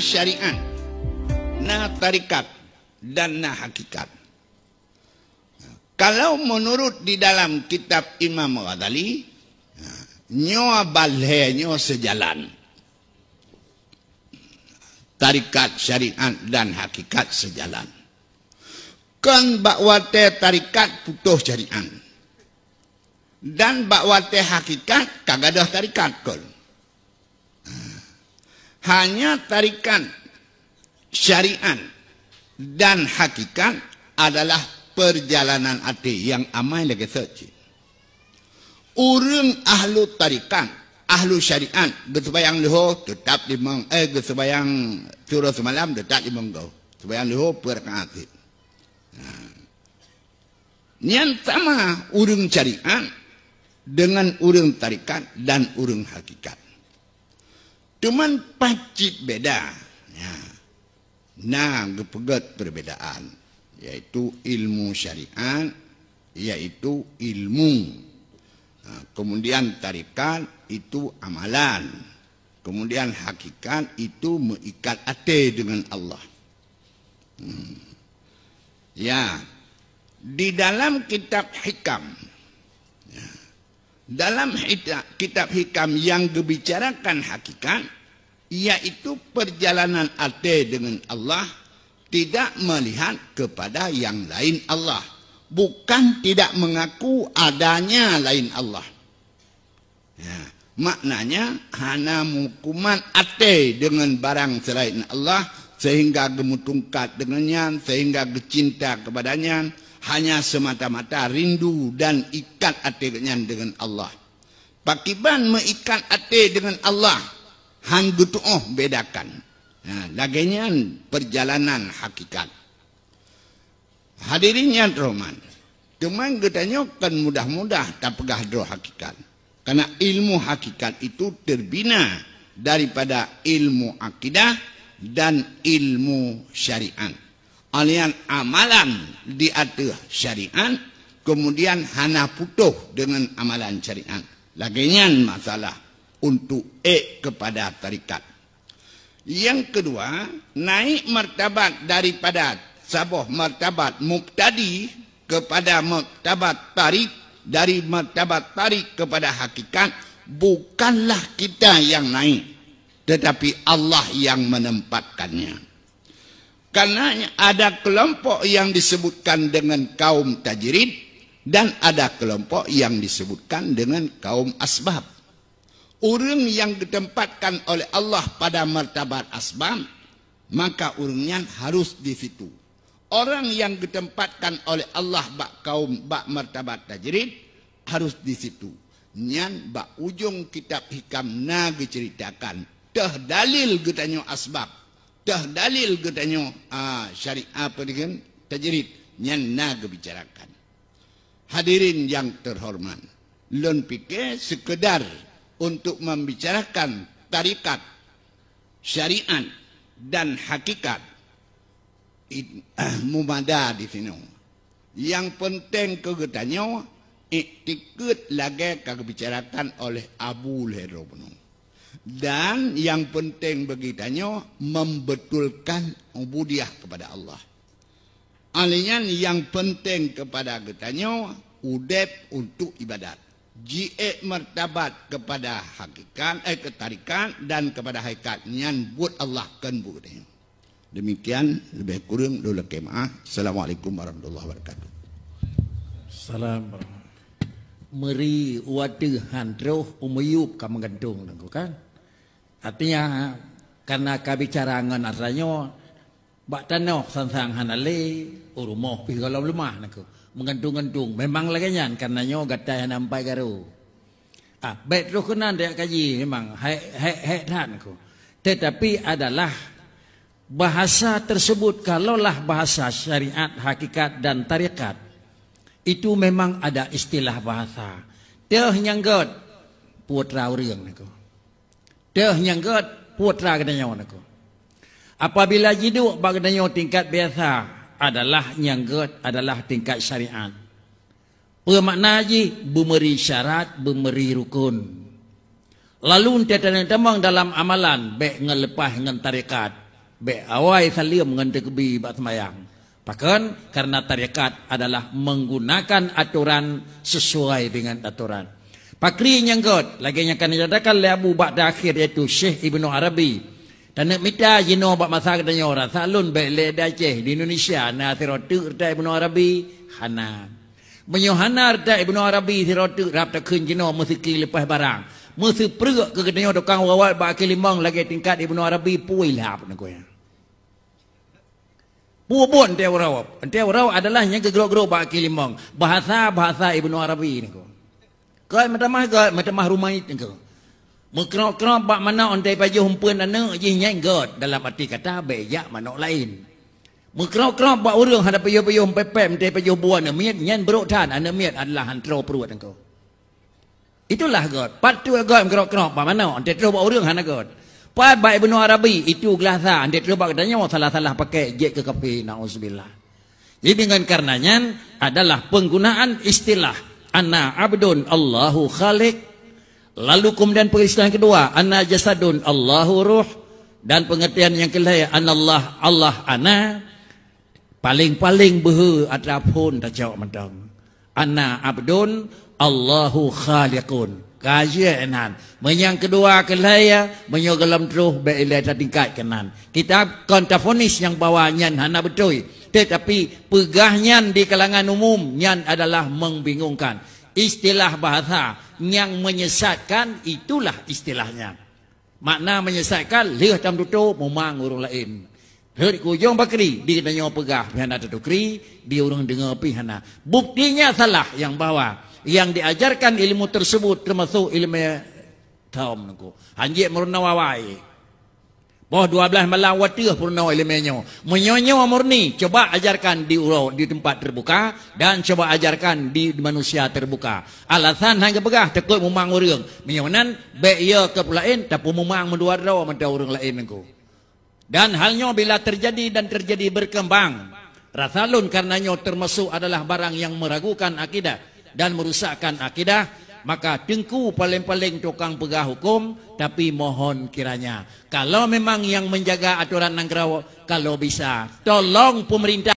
syariat na tarikat dan na hakikat kalau menurut di dalam kitab Imam Ghazali nyawa balhe nyawa sejalan tarikat syariat dan hakikat sejalan kan bakwate tarikat putus syariat dan bakwate hakikat kagadah tarikat kan hanya tarikan syariat dan hakikat adalah perjalanan ati yang amai lagi seci. Urung ahlu tarikan, ahlu syariat, gesebayang leho tetap di meng, eh gesebayang curah semalam tetap di menggau. Sebayang leho perkaati. Nah. Yang sama urung syariat dengan urung tarikan dan urung hakikat. Cuma pacit beda. Ya. Nah, kepegat perbedaan. Yaitu ilmu syariat, yaitu ilmu. Ha, kemudian tarikat itu amalan. Kemudian hakikat itu mengikat hati dengan Allah. Hmm. Ya, di dalam kitab hikam, dalam kitab hikam yang membicarakan hakikat yaitu perjalanan ate dengan Allah tidak melihat kepada yang lain Allah bukan tidak mengaku adanya lain Allah ya, maknanya hana hukuman ate dengan barang selain Allah sehingga gemutungkat dengannya sehingga gecinta kepadanya hanya semata-mata rindu dan ikat hatinya dengan Allah. Pakiban meikat hati dengan Allah hang gutuh oh, bedakan. Nah, ha, lagainya perjalanan hakikat. Hadirinnya roman. terhormat, cuma kita kan mudah-mudah tak pegah doh hakikat. Karena ilmu hakikat itu terbina daripada ilmu akidah dan ilmu syariat alian amalan di atas syariat kemudian hana putuh dengan amalan syariat lagian masalah untuk e kepada tarikat yang kedua naik martabat daripada sabah martabat mubtadi kepada martabat tarik dari martabat tarik kepada hakikat bukanlah kita yang naik tetapi Allah yang menempatkannya. Karena ada kelompok yang disebutkan dengan kaum tajirin dan ada kelompok yang disebutkan dengan kaum asbab. Orang yang ditempatkan oleh Allah pada martabat asbab, maka orangnya harus di situ. Orang yang ditempatkan oleh Allah bak kaum bak martabat tajirin harus di situ. Nyan bak ujung kitab hikam nagi ceritakan. Teh dalil getanyo asbab. Tah dalil katanya ah syariah apa dengan tajrid yang nak bicarakan. Hadirin yang terhormat, lon fikir sekedar untuk membicarakan tarikat syariat dan hakikat eh, mumada di sini. Yang penting ke katanya iktikut lagi kebicarakan oleh Abu Lherobunung. Dan yang penting bagi tanya Membetulkan ubudiah kepada Allah Alinya yang penting kepada kita ketanya Udep untuk ibadat Jie mertabat kepada hakikat Eh ketarikan dan kepada hakikat Nyan buat Allah kan buat Demikian lebih kurang dulu kemah Assalamualaikum warahmatullahi wabarakatuh Salam Meri wadih hantroh umuyuk kamu gantung kan? Artinya karena kami cara ngan artinya bak tanah sansang hanali urumoh pi kalau lemah naku mengendung-endung memang lagi nyan, karena nyo gadai nampai garu. Ah, baik rukunan dia kaji memang hai hai hai dan ku. Tetapi adalah bahasa tersebut kalaulah bahasa syariat hakikat dan tarekat itu memang ada istilah bahasa. Teh nyanggot putra urang niku. Teh yang ke putra kedanya orang aku. Apabila hidup bagdanya tingkat biasa adalah yang ke adalah tingkat syariat. Bermakna ji bumeri syarat, bumeri rukun. Lalu dia tanya-tanya dalam amalan Bek ngelepas dengan tarikat Bek awai salim dengan tegbi Bak semayang Pakan karena tarikat adalah Menggunakan aturan sesuai dengan aturan Pakri yang kot. Lagi yang kena jadakan oleh Abu Ba'da akhir iaitu Syekh Ibn Arabi. Dan nak minta jino buat masa kita tanya orang. Salun baik leda Syekh di Indonesia. Nah, si rotu kata Ibn Arabi. Hana. Menyuhana kata Ibn Arabi si rotu. Rap tak kena jino musiki lepas barang. Musi perut ke kata nyawa tukang wawat buat limang lagi tingkat Ibn Arabi. Pui lah apa nak kaya. Pua pun dia berawap. Dia berawap adalah yang kegerok-gerok buat akhir limang. Bahasa-bahasa Ibn Arabi ni kaya. Kau matamah kau, matamah rumah itu kau. Mekerok-kerok bak mana ontai paju humpun neng jih yang got. Dalam arti kata, bejak mana lain. Mekerok-kerok bak urung hadap payoh-payoh humpai pep, ontai paju buah na miat, nyai beruk tan, anda miat adalah hantro perut kau. Itulah got. Patu got mekerok-kerok bak mana, ontai terus bak urung hana got. Pat bak benua Arabi, itu gelasa, lah. ontai terus bak katanya, salah-salah pakai jek ke kepi, na'udzubillah. Jadi dengan karenanya adalah penggunaan istilah. Ana abdun Allahu khalik Lalu kemudian pengertian kedua Ana jasadun Allahu ruh Dan pengertian yang kedua Ana Allah Allah ana Paling-paling behu Ataupun tak jawab madang Ana abdun Allahu khalikun Kajian enan Menyang kedua kelaya Menyogalam teruh Bila tak tingkat kenan Kita kontafonis yang bawahnya Hana betul tetapi pegahnya di kalangan umum yang adalah membingungkan istilah bahasa yang menyesatkan itulah istilahnya makna menyesatkan lihat tam tutu memang urung lain Hari kujung bakri di tanya pegah pihana tutukri di orang dengar pihana buktinya salah yang bawah yang diajarkan ilmu tersebut termasuk ilmu tahu menunggu hanya merunawawai Oh 12 malam pun purna elemennya. Menyonyo murni. Coba ajarkan di di tempat terbuka dan coba ajarkan di manusia terbuka. Alasan hanya begah takut memang orang. Menyonan be ia ke pulain tapi memang mendua dua mendua orang lain engko. Dan halnya bila terjadi dan terjadi berkembang. Rasalun karenanya termasuk adalah barang yang meragukan akidah dan merusakkan akidah maka dengku paling-paling tukang pegah hukum tapi mohon kiranya kalau memang yang menjaga aturan nanggrawo kalau bisa tolong pemerintah